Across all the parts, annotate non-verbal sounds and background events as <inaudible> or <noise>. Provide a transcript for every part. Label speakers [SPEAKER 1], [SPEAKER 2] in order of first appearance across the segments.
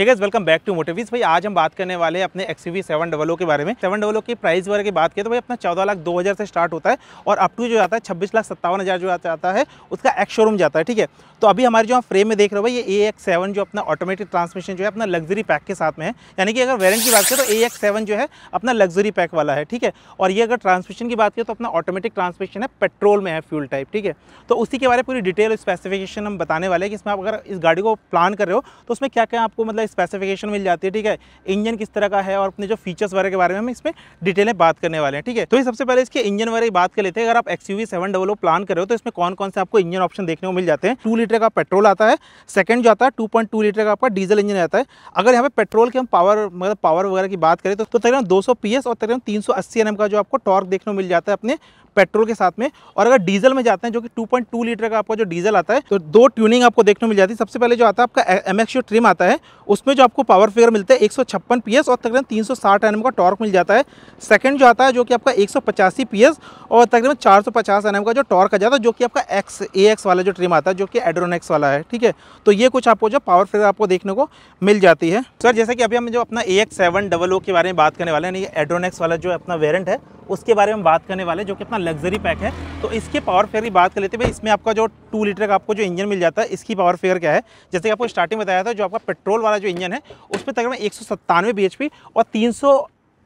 [SPEAKER 1] ठीक है welcome back to मोटिवीज भाई आज हम बात करने वाले हैं अपने एक्सीवी सेवन डबलो के बारे में सेवन डबलो की प्राइस वगैरह की बात करें तो भाई अपना चौदह लाख दो हज़ार से स्टार्ट होता है और अप टू जो आता है छब्बीस लाख सत्तावन हज़ार जो आता है उसका एक्स शोरूम जाता है ठीक है तो अभी हमारे जो हम फ्रेम में देख रहे हो भाई ये ए एक्स सेवन जो अपना ऑटोमेटिक ट्रांसमिशन जो है अपना लग्जरी पैक के साथ में है यानी कि अगर वेरेंट की बात करें तो ए एक्स सेवन जो है अपना लग्जरी पैक वाला है ठीक है और ये अगर ट्रांसमिशन की बात करें तो अपना ऑटोमेटिक ट्रांसमिशन है पेट्रोल में है फ्यूल टाइप ठीक है तो उसी के बारे में पूरी डिटेल स्पेसिफिकेशन हम बताने वाले हैं कि इसमें आप अगर इस गाड़ी को प्लान कर रहे हो तो उसमें क्या क्या आपको मतलब स्पेसिफिकेशन मिल जाती है ठीक है इंजन किस तरह का है और अपने जो फीचर्स वगैरह के बारे में हम इसमें डिटेल में बात करने वाले हैं ठीक है तो ये सबसे पहले इसके इंजन वगैरह की बात कर लेते हैं अगर आप X U seven double plan कर रहे हो तो इसमें कौन कौन से आपको इंजन ऑप्शन देखने को मिल जाते हैं टू लीटर का पेट्रोल आता है सेकंड जो आता है टू लीटर का आपका डीजल इंजन आता है अगर यहाँ पर पेट्रोल के हम पावर मतलब पावर वगैरह की बात करें तो, दो सौ पी एस और तकरीबन एन एम का जो आपको टॉर्क देखने को मिल जाता है अपने पेट्रोल के साथ में और अगर डीजल में जाते हैं जो कि 2.2 लीटर का आपका जो डीजल आता है तो दो ट्यूनिंग आपको देखने को मिल जाती है सबसे पहले जो आता है आपका एम ट्रिम आता है उसमें जो आपको पावर फिगर मिलता है एक सौ छप्पन पी एस और तकरीबन तीन सौ साठ एन एम का टॉर्क मिल जाता है सेकंड जो आता है जो कि आपका एक सौ पचासी पी एस और तकरीबन चार सौ पचास एन एम का जो टॉर्क आ जाता है जो कि आपका एक्स ए एक्स वाला जो ट्रिम आता है जो कि एड्रोनेक्स वाला है ठीक है तो ये कुछ आपको जो पावर फिगर आपको देखने को मिल जाती है सर जैसे कि अभी हम जो अपना A X seven double O के बारे में बात करने वाले हैं एड्रोनेक्स वाला जो अपना वेरेंट है उसके बारे में बात करने वाले जो कि अपना लग्जरी पैक है तो इसके पावर फेयर की बात कर लेते हैं इसमें आपका जो टू लीटर का आपको जो इंजन मिल जाता है इसकी पावर फिगर क्या है जैसे कि आपको स्टार्टिंग बताया था जो आपका पेट्रोल वाला जो इंजन है उस पर तकरीबन एक सौ और तीन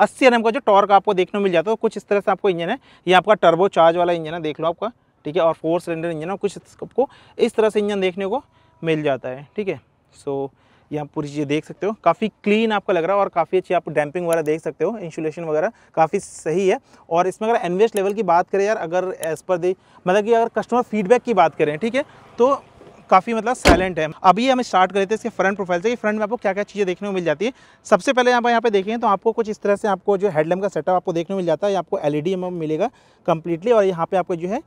[SPEAKER 1] अस्सी एन का जो टॉर्क आपको देखने मिल जाता है कुछ इस तरह से आपको इंजन है ये आपका टर्बो चार्ज वाला इंजन है देख लो आपका ठीक है और फोर सिलेंडर इंजन है कुछ आपको इस तरह से इंजन देखने को मिल जाता है ठीक है सो so, ये आप पूरी चीज़ें देख सकते हो काफ़ी क्लीन आपका लग रहा है और काफ़ी अच्छी आप डैम्पिंग वगैरह देख सकते हो इंसुलेशन वगैरह काफ़ी सही है और इसमें अगर एनवेस्ट लेवल की बात करें यार अगर एज पर दी मतलब कि अगर कस्टमर फीडबैक की बात करें ठीक है तो काफ़ी मतलब साइलेंट है अभी हम स्टार्ट करते थे इसके फ्रंट प्रोफाइल से कि फ्रंट में आपको क्या क्या चीज़ें देखने को मिल जाती है सबसे पहले आप यहाँ पे देखें तो आपको कुछ इस तरह से आपको जो हेडलैम्प का सेटअप आपको देखने को मिल जाता है आपको एल ई e मिलेगा कंप्लीटली और यहाँ पे आपको जो है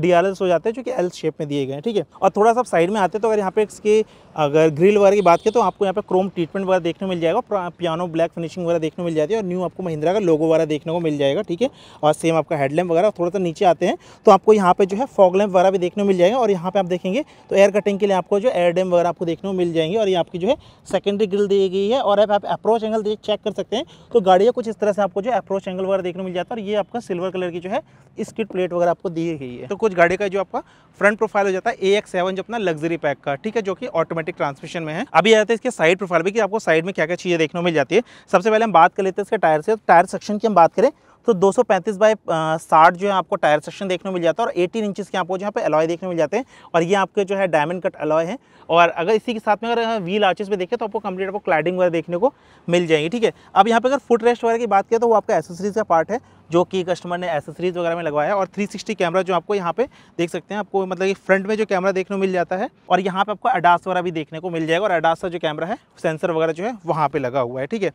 [SPEAKER 1] डी हो जाते हैं जो कि एल शेप में दिए गए हैं ठीक है और थोड़ा सा साइड में आते तो अगर यहाँ पे इसके अगर ग्रिल वगैरह की बात करें तो आपको यहाँ पे क्रोम ट्रीटमेंट वगैरह देखने मिल जाएगा पियानो ब्लैक फिनिशिंग वगैरह देखने मिल जाती है और न्यू आपको महिंद्रा का लोगो वगैरह देखने को मिल जाएगा ठीक है और सेम आपका हेडलैम्प वगैरह थोड़ा सा नीचे आते हैं तो आपको यहाँ पर जो है फॉग लैम्प वगैरह भी देखने को मिल जाएगा और यहाँ पे आप देखेंगे तो एयर कटिंग के लिए आपको जो एयर डैम वगैरह आपको देखने को मिल जाएंगे और ये आपकी जो है सेकेंडरी ग्रिल दी गई है और आप अप्रोच एंगल चेक कर सकते हैं तो गाड़ियाँ कुछ इस तरह से आपको जो अप्रोच एंगल वगैरह देखने को मिल जाता है और ये आपका सिल्वर कलर की जो है स्किट प्लेट वगैरह आपको दी गई है तो कुछ गाड़ी का जो आपका फ्रंट प्रोफाइल हो जाता है ए एक्स सेवन जो अपना लग्जरी पैक का ठीक है जो कि ऑटोमेटिक ट्रांसमिशन में है अभी आ जाते हैं इसके साइड प्रोफाइल भी कि आपको साइड में क्या क्या चीज़ें देखने को मिल जाती है सबसे पहले हम बात कर लेते हैं इसके टायर से टायर सेक्शन की हम बात करें तो 235 सौ पैंतीस बाई साठ जो है आपको टायर सेक्शन देखने को मिल जाता है और 18 इंचेस के आपको जो यहाँ पे अलॉय देखने मिल जाते हैं और ये आपके जो है डायमंड कट अलॉय है और अगर इसी के साथ में अगर व्हील आर्चेस पे देखें तो आपको कंप्लीट आपको क्लाइडिंग वगैरह देखने को मिल जाएगी ठीक है अब यहाँ पे अगर फुट रेस्ट वगैरह की बात करें तो वो आपका एसेसरीज का पार्ट है जो कि कस्टमर ने एसेसरीज़ वगैरह में लगवाया और 360 कैमरा जो आपको यहाँ पे देख सकते हैं आपको मतलब कि फ्रंट में जो कैमरा देखने को मिल जाता है और यहाँ पे आपको अडास वगैरह भी देखने को मिल जाएगा और अडास का जो कैमरा है सेंसर वगैरह जो है वहाँ पर लगा हुआ है ठीक है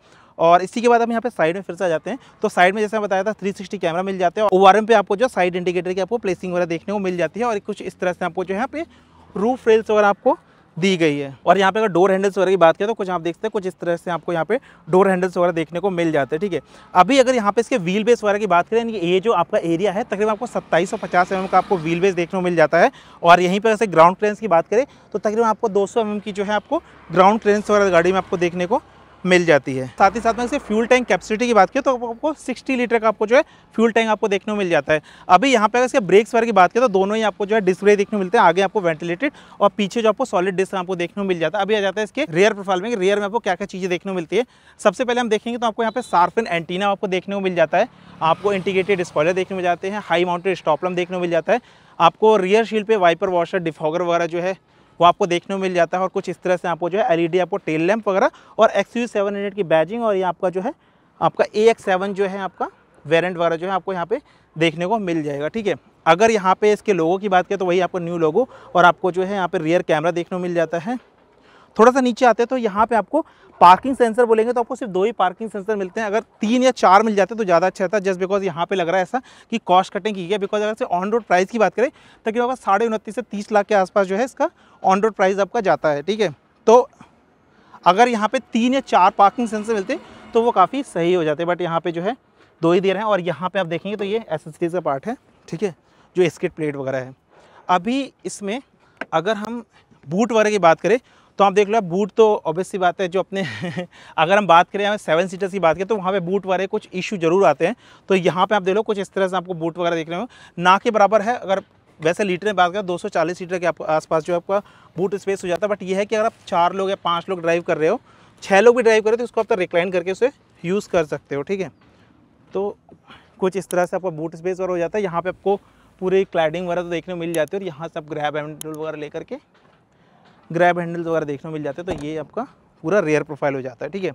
[SPEAKER 1] और इसी के बाद हम यहाँ पे साइड में फिर से आ जाते हैं तो साइड में जैसे बताया था 360 कैमरा मिल जाते हैं और ओ पे आपको जो साइड इंडिकेटर की आपको प्लेसिंग वगैरह देखने को मिल जाती है और कुछ इस तरह से आपको जो है यहाँ पे रूफ रेल्स वगैरह आपको दी गई है और यहाँ पे अगर डोर हैंडल्स वगैरह की बात करें तो कुछ आप देखते हैं कुछ इस तरह से आपको यहाँ पे डोर हैंडल्स वगैरह देखने को मिल जाते हैं ठीक है अभी अगर यहाँ पे इसके व्हील बेस वगैरह की बात करें ये जो आपका एरिया है तकरीबन आपको सत्ताईस सौ पचास mm का आपको व्हील बेस देखने को मिल जाता है और यहीं पर अगर ग्राउंड ट्रेन की बात करें तो तकरीबन आपको दो सौ mm की जो है आपको ग्राउंड ट्रेन वगैरह गाड़ी में आपको देखने को मिल जाती है साथ ही साथ में फ्यूल टैंक कैपेसिटी की बात की तो आपको 60 लीटर का आपको जो है फ्यूल टैंक आपको देखने को मिल जाता है अभी यहाँ पे अगर इसके ब्रेक्स वगैरह की बात की तो दोनों ही आपको जो है डिस्प्ले देखने को मिलते हैं आगे आपको वेंटिलेटेड और पीछे जो आपको सॉलिड डिस्क आपको देखने को मिल जाता है अभी आ जाता है इसके रेयर प्रोफाइल में रेयर में आपको क्या क्या चीज़ें देखने को मिलती है सबसे पहले हम देखेंगे तो आपको यहाँ पे सार्फिन एंटीना आपको देखने को मिल जाता है आपको इंटीग्रेटेड स्पॉयलर देखने मिल जाते हैं हाई माउंटेड स्टॉपलम देखने को मिल जाता है आपको रियर शील्ड पे वाइपर वॉशर डिफॉगर वगैरह जो है वो आपको देखने को मिल जाता है और कुछ इस तरह से आपको जो है एल e आपको टेल लैम्प वगैरह और एक्स यू सेवन हंड्रेड की बैजिंग और ये आपका जो है आपका ए एक्स सेवन जो है आपका वेरेंट वगैरह जो है आपको यहाँ पे देखने को मिल जाएगा ठीक है अगर यहाँ पे इसके लोगों की बात करें तो वही आपको न्यू लोगो और आपको जो है यहाँ पे रियर कैमरा देखने को मिल जाता है थोड़ा सा नीचे आते हैं तो यहाँ पे आपको पार्किंग सेंसर बोलेंगे तो आपको सिर्फ दो ही पार्किंग सेंसर मिलते हैं अगर तीन या चार मिल जाते तो ज़्यादा अच्छा रहता जस्ट बिकॉज यहाँ पे लग रहा है ऐसा कि कॉस्ट कटिंग की है बिकॉज अगर से ऑन रोड प्राइस की बात करें तकरीबन होगा साढ़े उनतीस से तीस लाख के आसपास जो है इसका ऑन रोड प्राइस आपका जाता है ठीक है तो अगर यहाँ पर तीन या चार पार्किंग सेंसर मिलते तो वो काफ़ी सही हो जाते बट यहाँ पर जो है दो ही दे रहे हैं और यहाँ पर आप देखेंगे तो ये एसेसरीज का पार्ट है ठीक है जो स्किट प्लेट वगैरह है अभी इसमें अगर हम बूट वगैरह की बात करें तो आप देख लो बूट तो ऑब्वियसली बात है जो अपने <laughs> अगर हम बात करें हमें सेवन सीटर्स की बात करें तो वहाँ पे बूट वाले कुछ इशू जरूर आते हैं तो यहाँ पे आप देख लो कुछ इस तरह से आपको बूट वगैरह देख रहे हो ना के बराबर है अगर वैसे लीटर में बात करें 240 सीटर के आसपास जो आपका बूट स्पेस हो जाता है बट ये है कि अगर आप चार लोग या पाँच लोग ड्राइव कर रहे हो छः लोग भी ड्राइव कर रहे हो तो उसको आप रिक्लाइन तो करके उसे यूज़ कर सकते हो ठीक है तो कुछ इस तरह से आपका बूट स्पेस वगैरह हो जाता है यहाँ पर आपको पूरी क्लाइडिंग वगैरह तो देखने मिल जाती है और यहाँ से आप ग्रैब हैंडल वगैरह लेकर के ग्रैब हैंडल्स वगैरह देखने को मिल जाते हैं तो ये आपका पूरा रेयर प्रोफाइल हो जाता है ठीक है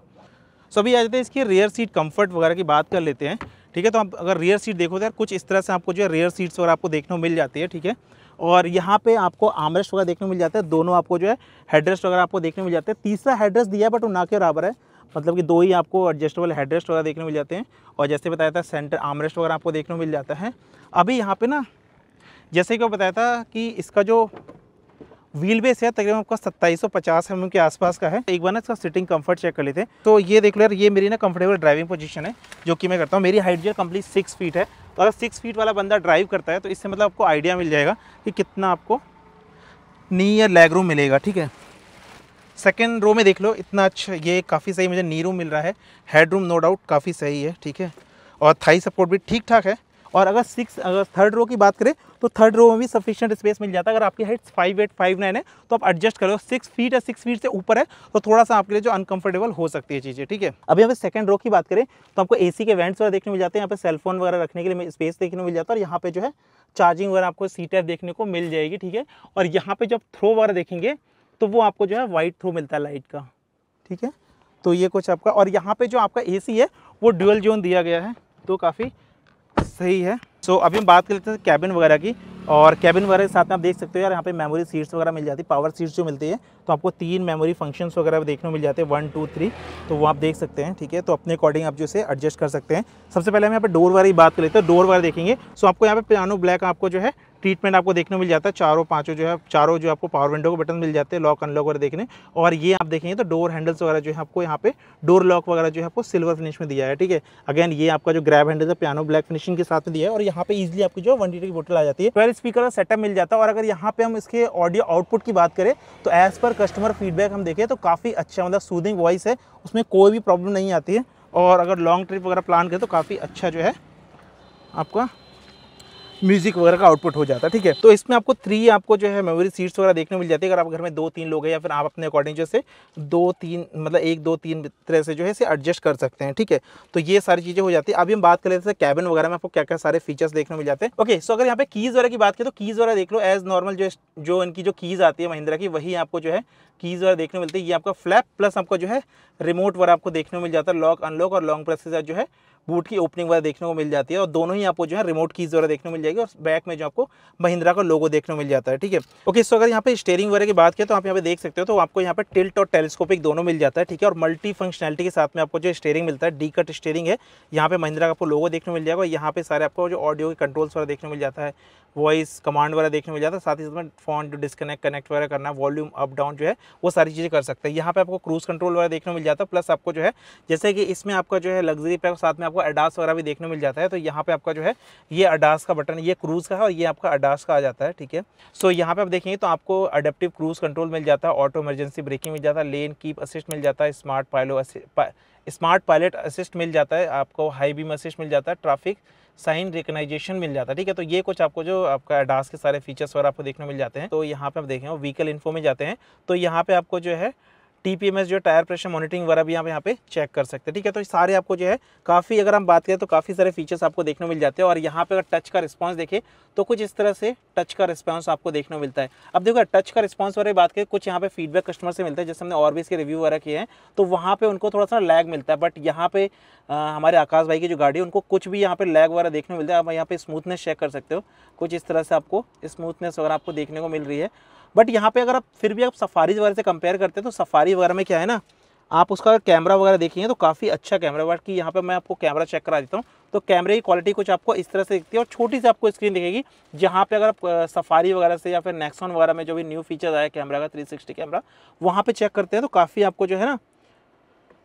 [SPEAKER 1] सो अभी आ जाते हैं इसकी रेयर सीट कम्फर्ट वगैरह की बात कर लेते हैं ठीक है तो आप अगर रेयर सीट देखो तो यार कुछ इस तरह से आपको जो है रेयर सीट्स वगैरह आपको देखने को मिल जाती है ठीक है और यहाँ पे आपको आमरेस्ट वगैरह देखने को मिल जाता है दोनों आपको जो है हेडरेस्ट वगैरह आपको देखने को मिल जाते हैं तीसरा हेडरेस्ट दिया है बट वो ना के बराबर है मतलब कि दो ही आपको एडजस्टेबल हेडरेस्ट वगैरह देखने को मिल जाते हैं और जैसे बताया था सेंटर आमरेस्ट वगैरह आपको देखने को मिल जाता है अभी यहाँ पर ना जैसे कि बताया था कि इसका जो व्हील बेस है तकरीबन आपका सत्ताईस सौ पचास एम के आसपास का है एक बार ना इसका सिटिंग कंफर्ट चेक कर लेते हैं तो ये देख लो यार ये मेरी ना कंफर्टेबल ड्राइविंग पोजीशन है जो कि मैं करता हूँ मेरी हाइट जो है कम्प्लीट सिक्स फीट है तो अगर सिक्स फीट वाला बंदा ड्राइव करता है तो इससे मतलब आपको आइडिया मिल जाएगा कि कितना आपको नी या लेग रूम मिलेगा ठीक है सेकेंड रो में देख लो इतना अच्छा ये काफ़ी सही मुझे नी रूम मिल रहा है हेड रूम नो डाउट काफ़ी सही है ठीक है और थाई सपोर्ट भी ठीक ठाक है और अगर सिक्स अगर थर्ड रो की बात करें तो थर्ड रो में भी सफिशियंट स्पेस मिल जाता है अगर आपकी height five eight five nine है तो आप एडजस्ट करो सिक्स फीट या सिक्स फीट से ऊपर है तो थोड़ा सा आपके लिए जो अनकंफर्टेबल हो सकती है चीज़ें ठीक है अभी अगर सेकंड रो की बात करें तो आपको ए के वेंट्स वगैरह देखने मिल जाते हैं यहाँ पर सेलफोन वगैरह रखने के लिए स्पेस देखने मिल जाता है और यहाँ पे जो है चार्जिंग वगैरह आपको सीट देखने को मिल जाएगी ठीक है और यहाँ पर जब थ्रो वगैरह देखेंगे तो वो आपको जो है वाइट थ्रो मिलता है लाइट का ठीक है तो ये कुछ आपका और यहाँ पे जो आपका एसी है वो डुअल जोन दिया गया है तो काफ़ी सही है सो so, अभी हम बात कर लेते हैं कैबिन वगैरह की और कैबिन वगैरह के साथ में आप देख सकते हो यार यहाँ पे मेमोरी सीट्स वगैरह मिल जाती है पावर सीट्स जो मिलती है तो आपको तीन मेमोरी फंक्शंस वगैरह देखने को मिल जाते हैं वन टू थ्री तो वो आप देख सकते हैं ठीक है तो अपने अकॉर्डिंग आप जो इसे एडजस्ट कर सकते हैं सबसे पहले हम यहाँ पर डोर वगैरह की बात कर लेते हैं डोर वगैरह देखेंगे सो आपको यहाँ पे पियानो ब्लैक आपको जो है ट्रीटमेंट आपको देखने मिल जाता है चारों पाँचों जो है चारों जो आपको पावर विंडो के बटन मिल जाते हैं लॉक अनलॉक वगैरह देखने और ये आप देखेंगे तो डोर हैंडल्स वगैरह जो है आपको यहाँ पे डोर लॉक वगैरह जो है आपको सिल्वर फिनिश में दिया है ठीक है अगेन ये आपका जो ग्रैब हैंडल है पियानो ब्लैक फिनिशिंग के साथ में दिया है और यहाँ पे इजिली आपकी जो वन डी की बोटल आ जाती है ट्वेल्व तो स्पीकर का सेटअप मिल जाता है और अगर यहाँ पे हम इसके ऑडियो आउटपुट की बात करें तो एज़ पर कस्टमर फीडबैक हम देखें तो काफ़ी अच्छा मतलब सूदिंग वॉइस है उसमें कोई भी प्रॉब्लम नहीं आती है और अगर लॉन्ग ट्रिप वगैरह प्लान करें तो काफ़ी अच्छा जो है आपका म्यूजिक वगैरह का आउटपुट हो जाता है ठीक है तो इसमें आपको थ्री आपको जो है मेमोरी सीट्स वगैरह देखने मिल जाती है अगर आप घर में दो तीन लोग हैं या फिर आप अपने अकॉर्डिंग जैसे दो तीन मतलब एक दो तीन तरह से जो है इसे एडजस्ट कर सकते हैं ठीक है तो ये सारी चीज़ें हो जाती है अभी हम बात कर लेते हैं कैबिन वगैरह में आपको क्या क्या सारे फीचर्स देखने मिल जाते हैं ओके सो अगर यहाँ पे कीज़ वगैरह की बात करें तो कीज़ वगैरह देख लो एज नॉर्मल जो जो इनकी जो कीज़ आती है महिंद्रा की वही आपको जो है कीज़ वगैरह देखने मिलती है ये आपका फ्लैप प्लस आपको जो है रिमोट वगैरह आपको देखने मिल जाता है लॉक अनलॉक और लॉन्ग प्रेस जो है बूट की ओपनिंग वगैरह देखने को मिल जाती है और दोनों ही आपको जो है रिमोट कीज वगैरह देखने को मिल जाएगी और बैक में जो आपको महिंद्रा का लोगो देखने को मिल जाता है ठीक है ओके सो अगर यहाँ पे स्टेयरिंग वगैरह की बात करें तो आप यहाँ पे देख सकते हो तो आपको यहाँ पे टिल्ट और टेलीस्कोपिक दोनों मिल जाता है ठीक है और मल्टी फंक्शनलिटी के साथ में आपको जो स्टेयरिंग मिलता है डी कट स्टेयरिंग है यहाँ पे महिंद्रा का आपको लोगो देखने को मिल जाएगा और यहाँ पे सारे आपको जो ऑडियो के कंट्रोल्स वगैरह देखने को मिल जाता है वॉइस कमांड वगैरह देखने को मिल जाता है साथ ही साथ फोन जो डिस्कनेक्ट कनेक्ट वगैरह करना वॉल्यूम अप डाउन जो है वो सारी चीज़ें कर सकते हैं यहाँ पे आपको क्रूज कंट्रोल वगैरह देखने को मिल जाता है प्लस आपको जो है जैसे कि इसमें आपका जो है लग्जरी पैक साथ में आपको अडास वगैरह भी देखने मिल जाता है तो यहाँ पे आपका जो है ये अडास का बटन ये क्रूज़ का है और ये आपका अडास का आ जाता है ठीक है सो यहाँ पे आप देखेंगे तो आपको अडेप्टिव क्रूज़ कंट्रोल मिल जाता है ऑटो इमरजेंसी ब्रेकिंग मिल जाता है लेन कीप असिस्ट मिल जाता है स्मार्ट पायलो स्मार्ट पायलट असिस्ट मिल जाता है आपको हाई बीम असिस्ट मिल जाता है ट्रैफिक साइन रिकनाइजेशन मिल जाता है ठीक है तो ये कुछ आपको जो आपका एडास के सारे फीचर्स वगैरह आपको देखने मिल जाते हैं तो यहाँ पे आप देखें व्हीकल इन्फो में जाते हैं तो यहाँ पे आपको जो है टीपीएमएस जो टायर प्रेशर मॉनिटरिंग वगैरह भी आप यहाँ पे चेक कर सकते हैं ठीक है तो सारे आपको जो है काफ़ी अगर हम बात करें तो काफ़ी सारे फीचर्स आपको देखने मिल जाते हैं और यहाँ पे अगर टच का रिस्पॉन्स देखें तो कुछ इस तरह से टच का रिस्पॉन्स आपको देखने मिलता है अब देखो टच का रिस्पॉन्स वगैरह बात करें कुछ यहाँ पे फीडबैक कस्टमर से मिलता है जैसे हमने और भी इसके रिव्यू वगैरह किए हैं तो वहाँ पर उनको थोड़ा सा लैग मिलता है बट यहाँ पे हमारे आकाश भाई की जो गाड़ी है उनको कुछ भी यहाँ पर लैग वगैरह देखने मिलता है आप यहाँ पे स्मूथनेस चेक कर सकते हो कुछ इस तरह से आपको स्मूथनेस वगैरह आपको देखने को मिल रही है बट यहाँ पे अगर आप फिर भी आप सफारी वगैरह से कंपेयर करते हैं तो सफारी वगैरह में क्या है ना आप उसका कैमरा वगैरह देखेंगे तो काफ़ी अच्छा कैमरा बट कि यहाँ पे मैं आपको कैमरा चेक करा देता हूँ तो कैमरे की क्वालिटी कुछ आपको इस तरह से दिखती है और छोटी सी आपको स्क्रीन दिखेगी जहाँ पे अगर आप सफारी वगैरह से या फिर नेक्सॉन वगैरह में जो भी न्यू फीचर्स आया कैमरा का 360 कैमरा वहाँ पे चेक करते हैं तो काफ़ी आपको जो है ना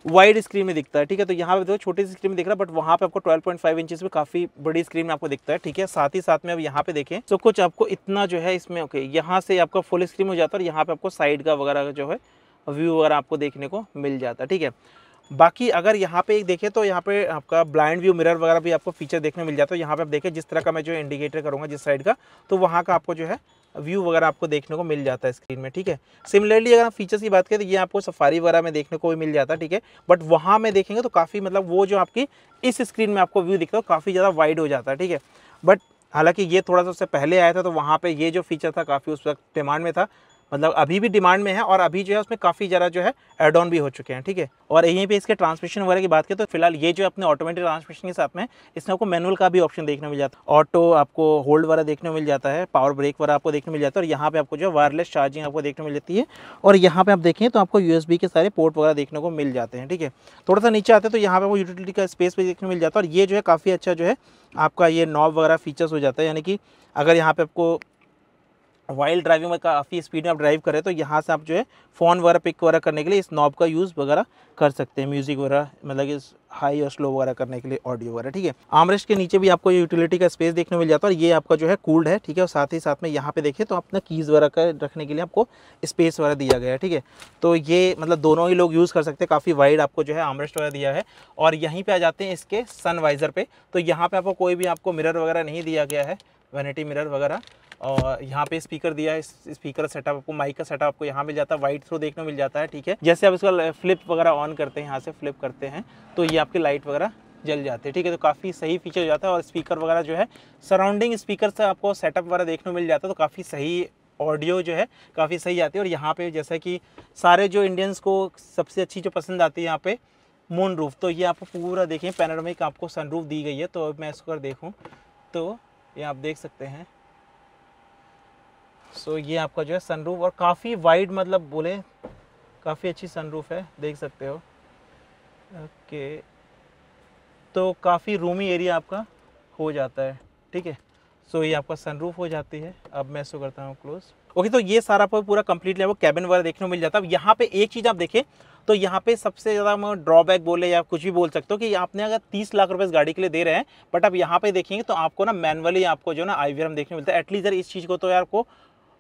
[SPEAKER 1] वाइड स्क्रीन में दिखता है ठीक है तो यहाँ पे देखो छोटी सी स्क्रीन में दिख रहा है बट वहाँ पे आपको 12.5 पॉइंट इंचेस में काफी बड़ी स्क्रीन में आपको दिखता है ठीक है साथ ही साथ में अब यहाँ पे देखें तो कुछ आपको इतना जो है इसमें ओके यहाँ से आपका फुल स्क्रीन हो जाता है और यहाँ पे आपको साइड का वगैरह जो है व्यू वगैरह आपको देखने को मिल जाता है ठीक है बाकी अगर यहाँ पे एक देखें तो यहाँ पे आपका ब्लाइंड व्यू मिरर वगैरह भी आपको फीचर देखने मिल जाता है यहाँ पे आप देखें जिस तरह का मैं जो इंडिकेटर करूँगा जिस साइड का तो वहाँ का आपको जो है व्यू वगैरह आपको देखने को मिल जाता है स्क्रीन में ठीक है सिमिलरली अगर आप फीचर्स की बात करें तो ये आपको सफारी वगैरह में देखने को भी मिल जाता है ठीक है बट वहाँ में देखेंगे तो काफ़ी मतलब वो जो आपकी इस स्क्रीन में आपको व्यू दिखता है काफ़ी ज़्यादा वाइड हो जाता है ठीक है बट हालांकि ये थोड़ा सा उससे पहले आया था तो वहाँ पे ये जो फीचर था काफ़ी उस वक्त डिमांड में था मतलब अभी भी डिमांड में है और अभी जो है उसमें काफ़ी ज़रा जो है एड ऑन भी हो चुके हैं ठीक है और यहीं पे इसके ट्रांसमिशन वगैरह की बात करें तो फिलहाल ये जो अपने ऑटोमेटिक ट्रांसमिशन के साथ में इसमें आपको मैनुअल का भी ऑप्शन देखने मिल जाता है ऑटो आपको होल्ड वगैरह देखने मिल जाता है पावर ब्रेक वगैरह आपको देखने मिल जाता है और यहाँ पर आपको जो है वायरलेस चार्जिंग आपको देखने मिल जाती है और यहाँ पर आप देखें तो आपको यू के सारे पोर्ट वगैरह देखने को मिल जाते हैं ठीक है थोड़ा सा नीचे आते हैं तो यहाँ पर आपको यूटिलिटी का स्पेस भी देखने मिल जाता है और ये जो है काफ़ी अच्छा जो है आपका ये नॉब वगैरह फीचर्स हो जाता है यानी कि अगर यहाँ पे आपको वाइल्ड ड्राइविंग में काफ़ी स्पीड में आप ड्राइव करें तो यहाँ से आप जो है फ़ोन वगैरह पिक वगैरह करने के लिए इस नॉब का यूज़ वगैरह कर सकते हैं म्यूज़िक वगैरह मतलब कि हाई और स्लो वगैरह करने के लिए ऑडियो वगैरह ठीक है आमरेस्ट के नीचे भी आपको यूटिलिटी का स्पेस देखने मिल जाता है और ये आपका जो है कूल्ड है ठीक है और साथ ही साथ में यहाँ पे देखें तो अपना कीज़ वगैरह का रखने के लिए आपको स्पेस वगैरह दिया गया है ठीक है तो ये मतलब दोनों ही लोग यूज़ कर सकते हैं काफ़ी वाइड आपको जो है आमरेस्ट वगैरह दिया है और यहीं पर आ जाते हैं इसके सन वाइजर पर तो यहाँ पर आपको कोई भी आपको मिरर वगैरह नहीं दिया गया है वनिटी मिरर वगैरह और यहाँ पे स्पीकर दिया है स्पीकर सेटअप आपको माइक का सेटअप आपको यहाँ मिल जाता है वाइट थ्रो देखने मिल जाता है ठीक है जैसे आप इसका फ्लिप वगैरह ऑन करते हैं यहाँ से फ्लिप करते हैं तो ये आपकी लाइट वगैरह जल जाते हैं ठीक है तो काफ़ी सही फीचर हो जाता है और स्पीकर वगैरह जो है सराउंडिंग स्पीकर से आपको सेटअप वगैरह देखने को मिल जाता है तो काफ़ी सही ऑडियो जो है काफ़ी सही आती है और यहाँ पे जैसा कि सारे जो इंडियंस को सबसे अच्छी जो पसंद आती है यहाँ पे मून रूफ तो ये आपको पूरा देखें में आपको सनरूफ दी गई है तो मैं इसको देखूँ तो ये आप देख सकते हैं सो ये आपका जो है सनरूफ और काफ़ी वाइड मतलब बोले काफ़ी अच्छी सनरूफ है देख सकते हो ओके तो काफ़ी रूमी एरिया आपका हो जाता है ठीक है सो ये आपका सनरूफ हो जाती है अब मैं इसको करता हूँ क्लोज ओके तो ये सारा आपको पूरा कम्प्लीटली आपको कैबिन वगैरह देखने को मिल जाता है यहाँ पे एक चीज़ आप देखें तो यहाँ पे सबसे ज़्यादा ड्रॉबैक बोले या कुछ भी बोल सकते हो कि आपने अगर तीस लाख रुपए इस गाड़ी के लिए दे रहे हैं बट आप यहाँ पे देखेंगे तो आपको ना मैनुअली आपको जो ना आई हम देखने को मिलता है एटलीस्ट इस चीज़ को तो यार को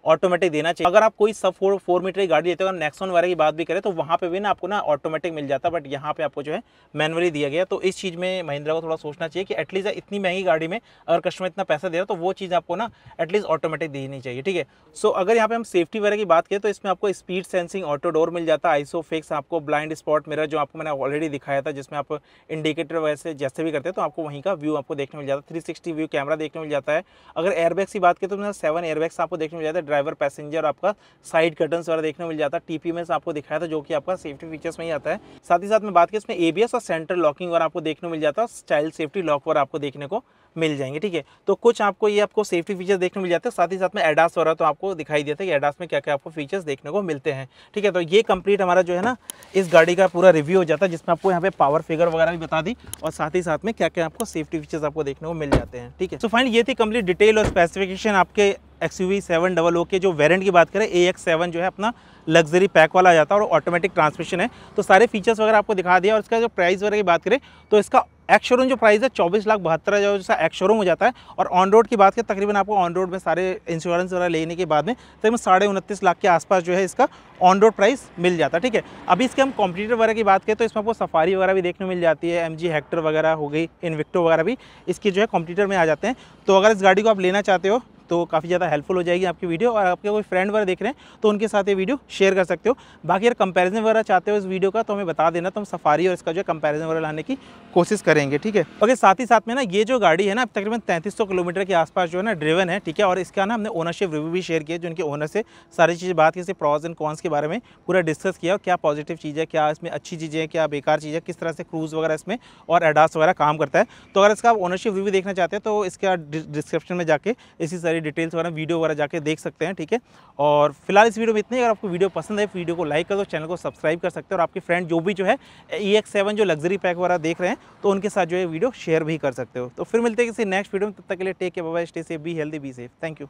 [SPEAKER 1] ऑटोमेटिक देना चाहिए अगर आप कोई सब फोर फोर मीटर की गाड़ी लेते हो अगर नेक्सोन वगैरह की बात भी करें तो वहाँ पे भी ना आपको ना ऑटोमेटिक मिल जाता बट यहाँ पे आपको जो है मैनुअली दिया गया तो इस चीज़ में महिंद्रा को थोड़ा सोचना चाहिए कि एटलीस्ट इतनी महंगी गाड़ी में अगर कस्टमर इतना पैसा दे रहा तो वो चीज़ आपको ना एटलीस्ट ऑटोमेटिक देनी चाहिए ठीक है सो अगर यहाँ पे हम सेफ्टी वगैरह की बात करें तो इसमें आपको स्पीड सेंसिंग ऑटो डोर मिल जाता है आइसो फिक्स आपको ब्लाइंड स्पॉट मेरा जो आपको मैंने ऑलरेडी दिखाया था जिसमें आप इंडिकेटर वैसे जैसे भी करते तो आपको वहीं का व्यू आपको देखने मिल जाता है थ्री व्यू कैमरा देखने मिल जाता है अगर एयरबैग्स की बात करें तो सेवन एयरबैग्स आपको देखने मिल जाता है ड्राइवर पैसेंजर आपका साइड कर्टन्स वगैरह देखने मिल जाता है टीपी में आपको दिखाया था जो कि आपका सेफ्टी फीचर्स में ही आता है साथ ही साथ में बात की इसमें एबीएस और सेंट्रल लॉकिंग वगैरह आपको देखने मिल जाता है चाइल्ड सेफ्टी लॉक वगैरह आपको देखने को मिल जाएंगे ठीक है तो कुछ आपको ये आपको सेफ्टी फीचर्स देखने मिल जाते हैं साथ ही साथ में एडास वगैरह तो आपको दिखाई देता है कि एडास में क्या क्या आपको फीचर्स देखने को मिलते हैं ठीक है तो ये कंप्लीट हमारा जो है ना इस गाड़ी का पूरा रिव्यू हो जाता है जिसमें आपको यहाँ पे पावर फिगर वगैरह भी बता दी और साथ ही साथ में क्या क्या आपको सेफ्टी फीचर्स आपको देखने को मिल जाते हैं ठीक है सो फाइन ये थी कंप्लीट डिटेल और स्पेसिफिकेशन आपके X U seven double O के जो वेरेंट की बात करें ए एक्स सेवन जो है अपना लग्जरी पैक वाला आ जाता है और ऑटोमेटिक ट्रांसमिशन है तो सारे फीचर्स वगैरह आपको दिखा दिया और इसका जो प्राइस वगैरह की बात करें तो इसका एक्स शोरूम जो प्राइस है चौबीस लाख बहत्तर हज़ार जैसा एक्स शोरूम हो जाता है और ऑन रोड की बात करें तकरीबन आपको ऑन रोड में सारे इंश्योरेंस वगैरह लेने के बाद में तकरीबन साढ़े उनतीस लाख के आसपास जो है इसका ऑन रोड प्राइस मिल जाता है ठीक है अभी इसके हम कॉम्पिटिटर वगैरह की बात करें तो इसमें आपको सफारी वगैरह भी देखने मिल जाती है एम जी हेक्टर वगैरह हो गई इनविक्टो वगैरह भी इसके जो है कॉम्पिटिटर में आ जाते हैं तो अगर इस गाड़ी को आप लेना चाहते हो तो काफ़ी ज़्यादा हेल्पफुल हो जाएगी आपकी वीडियो और आपके कोई फ्रेंड वगैरह देख रहे हैं तो उनके साथ ये वीडियो शेयर कर सकते हो बाकी अगर कंपेरिजन वगैरह चाहते हो इस वीडियो का तो हमें बता देना तो हम सफारी और इसका जो है कंपेरिजन वगैरह लाने की कोशिश करेंगे ठीक है ओके साथ ही साथ में ना ये जो गाड़ी है ना तकरीबन तैंतीस किलोमीटर के आसपास जो है ना ड्रिवन है ठीक है और इसका ना हमने ओनरशिप रिव्यू भी शेयर किया जो इनके ओनर से सारी चीज़ें बात की प्रॉज एंड कॉन्स के बारे में पूरा डिस्कस किया क्या पॉजिटिव चीज़ है क्या इसमें अच्छी चीज़ें हैं क्या बेकार चीज़ है किस तरह से क्रूज़ वगैरह इसमें और एडास वगैरह काम करता है तो अगर इसका आप ओनरशिप रिव्यू देखना चाहते हैं तो इसका डिस्क्रिप्शन में जाके इसी सारी सारी डिटेल्स वगैरह वीडियो वगैरह जाके देख सकते हैं ठीक है और फिलहाल इस वीडियो में इतने अगर आपको वीडियो पसंद है वीडियो को लाइक कर दो चैनल को सब्सक्राइब कर सकते हैं और आपके फ्रेंड जो भी जो है ई एक्स जो लग्जरी पैक वगैरह देख रहे हैं तो उनके साथ जो है वीडियो शेयर भी कर सकते हो तो फिर मिलते हैं किसी नेक्स्ट वीडियो में तब तक के लिए टेक के बाबा स्टे से be healthy be safe thank you